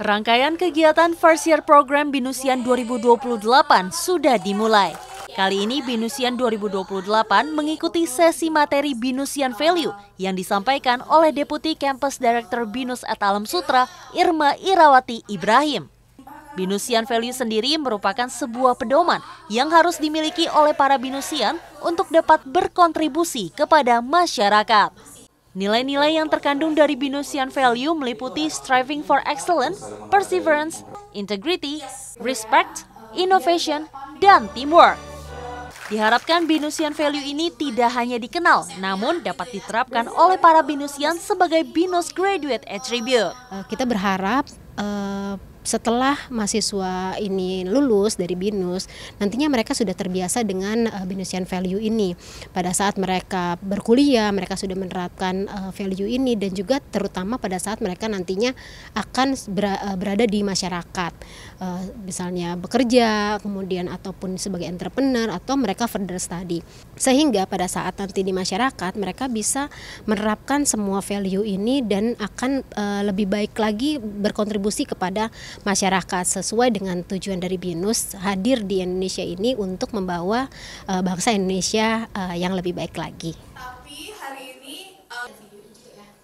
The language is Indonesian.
Rangkaian kegiatan First Year Program Binusian 2028 sudah dimulai. Kali ini Binusian 2028 mengikuti sesi materi Binusian Value yang disampaikan oleh Deputi Campus Director Binus at Alam Sutra, Irma Irawati Ibrahim. Binusian Value sendiri merupakan sebuah pedoman yang harus dimiliki oleh para binusian untuk dapat berkontribusi kepada masyarakat. Nilai-nilai yang terkandung dari Binusian Value meliputi striving for excellence, perseverance, integrity, respect, innovation, dan teamwork. Diharapkan Binusian Value ini tidak hanya dikenal, namun dapat diterapkan oleh para Binusian sebagai Binus Graduate Attribute. Eh, kita berharap uh, setelah mahasiswa ini lulus dari BINUS, nantinya mereka sudah terbiasa dengan uh, Binusian value ini. Pada saat mereka berkuliah, mereka sudah menerapkan uh, value ini dan juga terutama pada saat mereka nantinya akan ber, eh, berada di masyarakat. Uh, misalnya bekerja, kemudian ataupun sebagai entrepreneur atau mereka further study. Sehingga pada saat nanti di masyarakat mereka bisa menerapkan semua value ini dan akan uh, lebih baik lagi berkontribusi kepada masyarakat sesuai dengan tujuan dari BINUS hadir di Indonesia ini untuk membawa uh, bangsa Indonesia uh, yang lebih baik lagi. Eh,